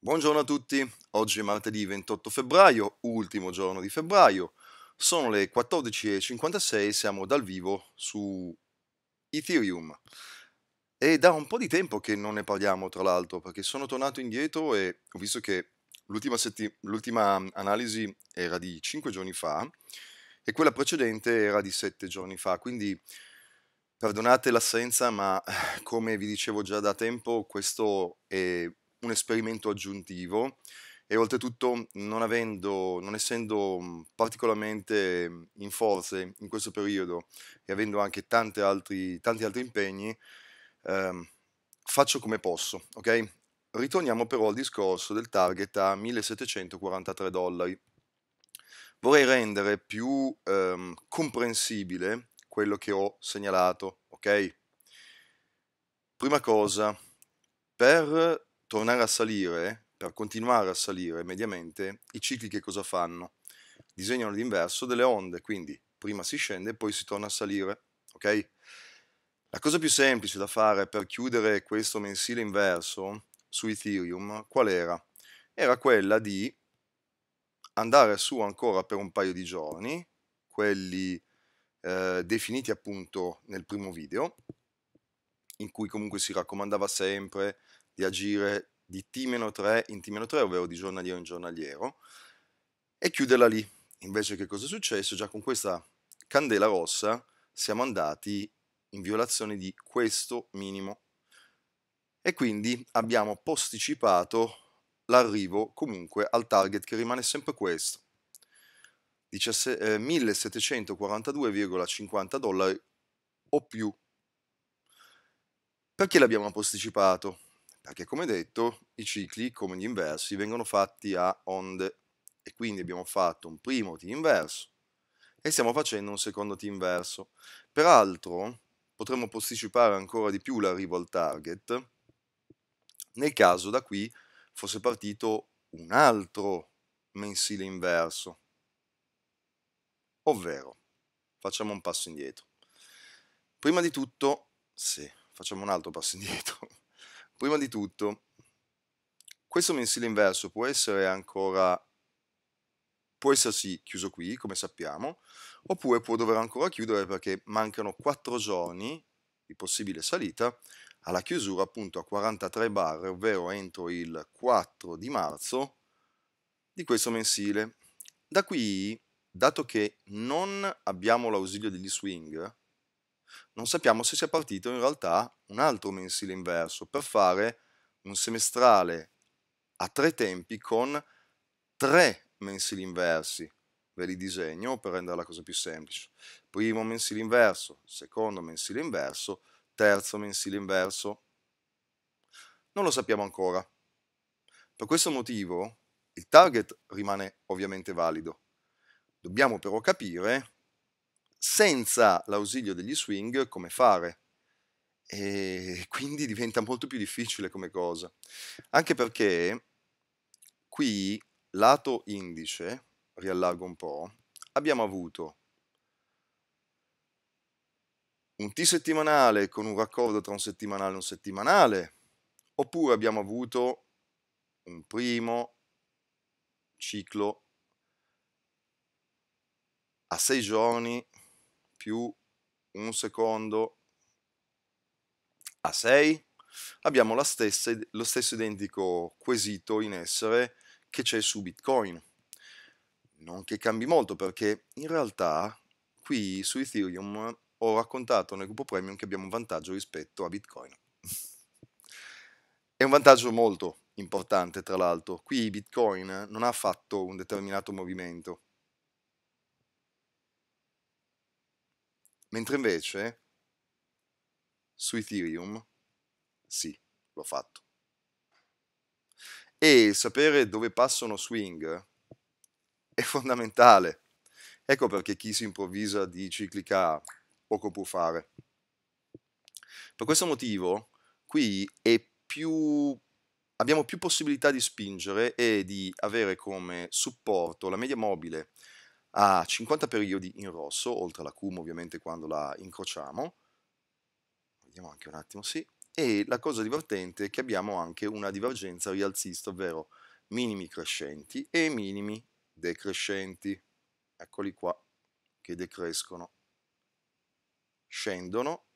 Buongiorno a tutti, oggi è martedì 28 febbraio, ultimo giorno di febbraio, sono le 14.56, siamo dal vivo su Ethereum e da un po' di tempo che non ne parliamo tra l'altro perché sono tornato indietro e ho visto che l'ultima, setti- l'ultima analisi era di 5 giorni fa e quella precedente era di 7 giorni fa, quindi perdonate l'assenza ma eh, come vi dicevo già da tempo questo è un esperimento aggiuntivo e oltretutto non, avendo, non essendo particolarmente in forze in questo periodo e avendo anche altri, tanti altri impegni, eh, faccio come posso, ok? Ritorniamo però al discorso del target a 1743 dollari. Vorrei rendere più ehm, comprensibile quello che ho segnalato, ok? Prima cosa, per tornare a salire, per continuare a salire mediamente, i cicli che cosa fanno? Disegnano l'inverso delle onde, quindi prima si scende e poi si torna a salire, ok? La cosa più semplice da fare per chiudere questo mensile inverso su Ethereum, qual era? Era quella di andare su ancora per un paio di giorni, quelli eh, definiti appunto nel primo video, in cui comunque si raccomandava sempre di agire di T-3 in T-3, ovvero di giornaliero in giornaliero, e chiuderla lì. Invece che cosa è successo? Già con questa candela rossa siamo andati in violazione di questo minimo e quindi abbiamo posticipato l'arrivo comunque al target che rimane sempre questo, 1742,50 eh, dollari o più. Perché l'abbiamo posticipato? perché come detto i cicli come gli inversi vengono fatti a onde e quindi abbiamo fatto un primo t inverso e stiamo facendo un secondo t inverso. Peraltro potremmo posticipare ancora di più l'arrivo al target nel caso da qui fosse partito un altro mensile inverso, ovvero facciamo un passo indietro. Prima di tutto, sì, facciamo un altro passo indietro, Prima di tutto, questo mensile inverso può essere ancora può essersi chiuso qui, come sappiamo, oppure può dover ancora chiudere perché mancano 4 giorni di possibile salita alla chiusura appunto a 43 bar, ovvero entro il 4 di marzo di questo mensile. Da qui, dato che non abbiamo l'ausilio degli swing, non sappiamo se sia partito in realtà un altro mensile inverso per fare un semestrale a tre tempi con tre mensili inversi. Ve li disegno per rendere la cosa più semplice. Primo mensile inverso, secondo mensile inverso, terzo mensile inverso. Non lo sappiamo ancora. Per questo motivo il target rimane ovviamente valido. Dobbiamo però capire senza l'ausilio degli swing come fare. E quindi diventa molto più difficile come cosa. Anche perché qui, lato indice, riallargo un po', abbiamo avuto un T settimanale con un raccordo tra un settimanale e un settimanale, oppure abbiamo avuto un primo ciclo a sei giorni più un secondo a 6, abbiamo lo stesso identico quesito in essere che c'è su Bitcoin. Non che cambi molto perché in realtà qui su Ethereum ho raccontato nel gruppo premium che abbiamo un vantaggio rispetto a Bitcoin. È un vantaggio molto importante tra l'altro. Qui Bitcoin non ha fatto un determinato movimento, Mentre invece su Ethereum sì, l'ho fatto. E sapere dove passano swing è fondamentale. Ecco perché chi si improvvisa di ciclica poco può fare. Per questo motivo qui più, abbiamo più possibilità di spingere e di avere come supporto la media mobile a 50 periodi in rosso, oltre alla CUM ovviamente quando la incrociamo, vediamo anche un attimo, sì, e la cosa divertente è che abbiamo anche una divergenza rialzista, ovvero minimi crescenti e minimi decrescenti, eccoli qua, che decrescono, scendono,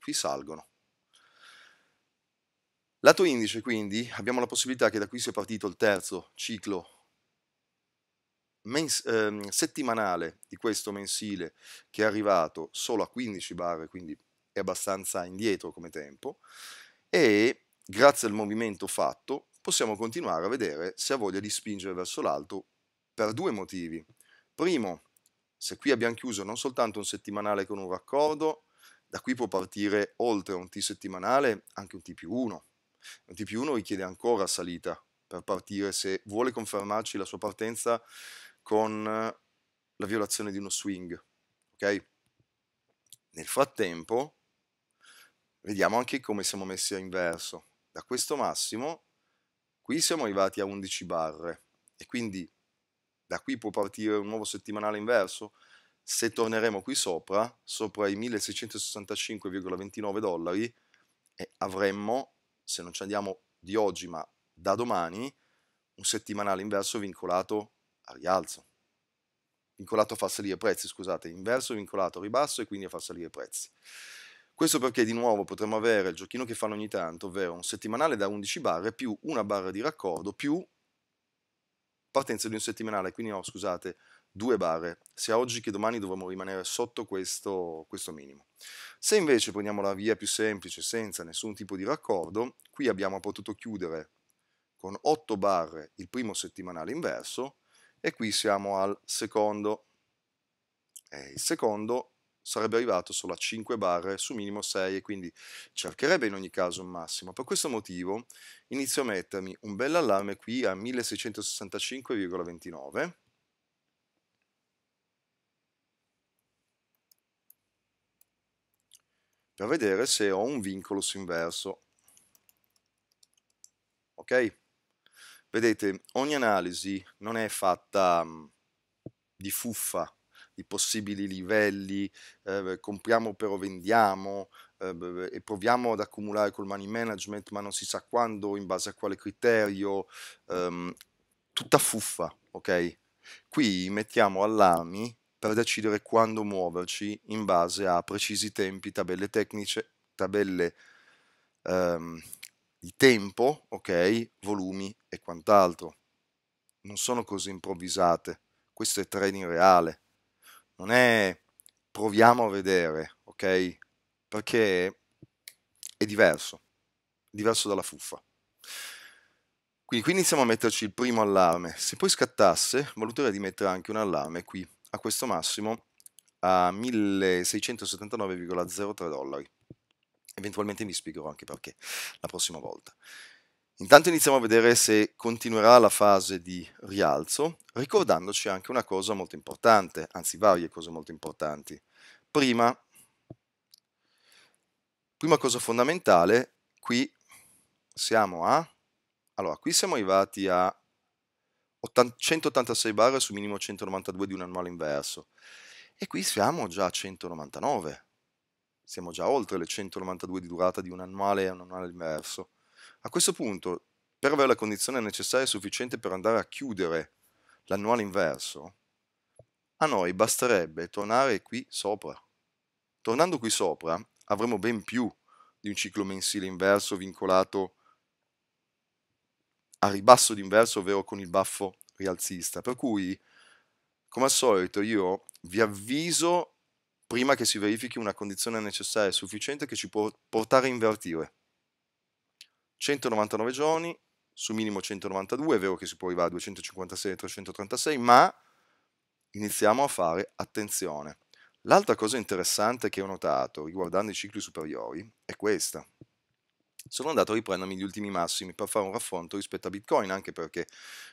qui salgono. Lato indice quindi abbiamo la possibilità che da qui sia partito il terzo ciclo mens- ehm, settimanale di questo mensile che è arrivato solo a 15 barre, quindi è abbastanza indietro come tempo, e grazie al movimento fatto possiamo continuare a vedere se ha voglia di spingere verso l'alto per due motivi. Primo, se qui abbiamo chiuso non soltanto un settimanale con un raccordo, da qui può partire oltre un T settimanale anche un T più 1. Un T più 1 richiede ancora salita per partire se vuole confermarci la sua partenza con eh, la violazione di uno swing. Ok? Nel frattempo, vediamo anche come siamo messi a inverso. Da questo massimo, qui siamo arrivati a 11 barre e quindi da qui può partire un nuovo settimanale inverso. Se torneremo qui sopra, sopra i 1665,29 dollari, avremmo, se non ci andiamo di oggi ma da domani, un settimanale inverso vincolato a rialzo. Vincolato a far salire i prezzi, scusate, inverso vincolato a ribasso e quindi a far salire i prezzi. Questo perché di nuovo potremmo avere il giochino che fanno ogni tanto, ovvero un settimanale da 11 barre più una barra di raccordo più partenza di un settimanale, quindi no, scusate, due barre, sia oggi che domani dovremo rimanere sotto questo, questo, minimo. Se invece prendiamo la via più semplice, senza nessun tipo di raccordo, qui abbiamo potuto chiudere con 8 barre il primo settimanale inverso e qui siamo al secondo. E il secondo sarebbe arrivato solo a 5 barre su minimo 6 e quindi cercherebbe in ogni caso un massimo. Per questo motivo inizio a mettermi un bel allarme qui a 1665,29 per vedere se ho un vincolo su inverso. Ok? Vedete, ogni analisi non è fatta mhmm, di fuffa, di possibili livelli, eh, compriamo però vendiamo eh, e proviamo ad accumulare col money management ma non si sa quando, in base a quale criterio, ehm, tutta fuffa, ok? Qui mettiamo allarmi per decidere quando muoverci in base a precisi tempi, tabelle tecniche, tabelle... Ehm, di tempo, ok, volumi e quant'altro. Non sono cose improvvisate. Questo è trading reale. Non è proviamo a vedere, ok? Perché è diverso, diverso dalla fuffa. Quindi qui iniziamo a metterci il primo allarme. Se poi scattasse, valuterei di mettere anche un allarme qui, a questo massimo, a 1679,03 dollari. Eventualmente vi spiegherò anche perché la prossima volta. Intanto iniziamo a vedere se continuerà la fase di rialzo, ricordandoci anche una cosa molto importante, anzi varie cose molto importanti. Prima, prima cosa fondamentale, qui siamo a... Allora, qui siamo arrivati a 186 bar su minimo 192 di un annuale inverso. E qui siamo già a 199 siamo già oltre le 192 di durata di un annuale e un annuale inverso. A questo punto, per avere la condizione necessaria e sufficiente per andare a chiudere l'annuale inverso, a noi basterebbe tornare qui sopra. Tornando qui sopra avremo ben più di un ciclo mensile inverso vincolato a ribasso d'inverso, ovvero con il baffo rialzista. Per cui, come al solito, io vi avviso prima che si verifichi una condizione necessaria e sufficiente che ci può portare a invertire. 199 giorni, su minimo 192, è vero che si può arrivare a 256 336, ma iniziamo a fare attenzione. L'altra cosa interessante che ho notato riguardando i cicli superiori è questa. Sono andato a riprendermi gli ultimi massimi per fare un raffronto rispetto a Bitcoin, anche perché,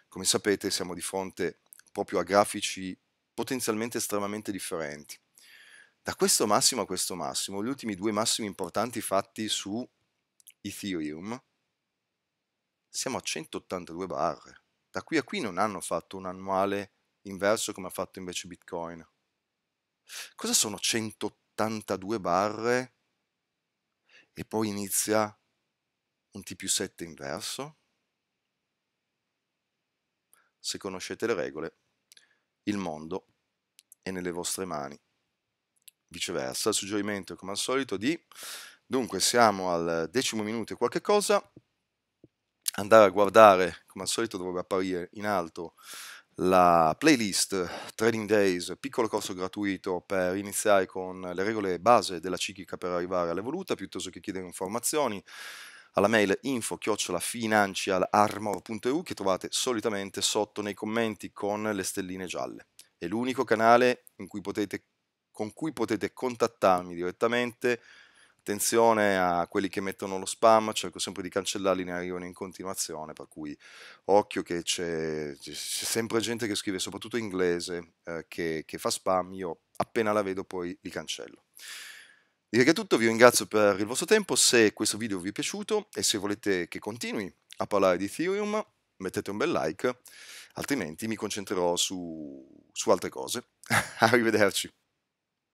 come sapete, siamo di fronte proprio a grafici potenzialmente estremamente differenti. Da questo massimo a questo massimo, gli ultimi due massimi importanti fatti su Ethereum, siamo a 182 barre. Da qui a qui non hanno fatto un annuale inverso come ha fatto invece Bitcoin. Cosa sono 182 barre e poi inizia un T più 7 inverso? Se conoscete le regole, il mondo è nelle vostre mani viceversa, il suggerimento è come al solito di, dunque siamo al decimo minuto e qualche cosa, andare a guardare, come al solito dovrebbe apparire in alto, la playlist Trading Days, piccolo corso gratuito per iniziare con le regole base della ciclica per arrivare all'evoluta, piuttosto che chiedere informazioni alla mail info chiocciolafinancialarmor.eu che trovate solitamente sotto nei commenti con le stelline gialle. È l'unico canale in cui potete con cui potete contattarmi direttamente. Attenzione a quelli che mettono lo spam, cerco sempre di cancellarli, ne arrivano in continuazione, per cui occhio che c'è, c'è sempre gente che scrive, soprattutto in inglese, eh, che, che fa spam, io appena la vedo poi li cancello. Direi che è tutto, vi ringrazio per il vostro tempo, se questo video vi è piaciuto e se volete che continui a parlare di Ethereum mettete un bel like, altrimenti mi concentrerò su, su altre cose. Arrivederci.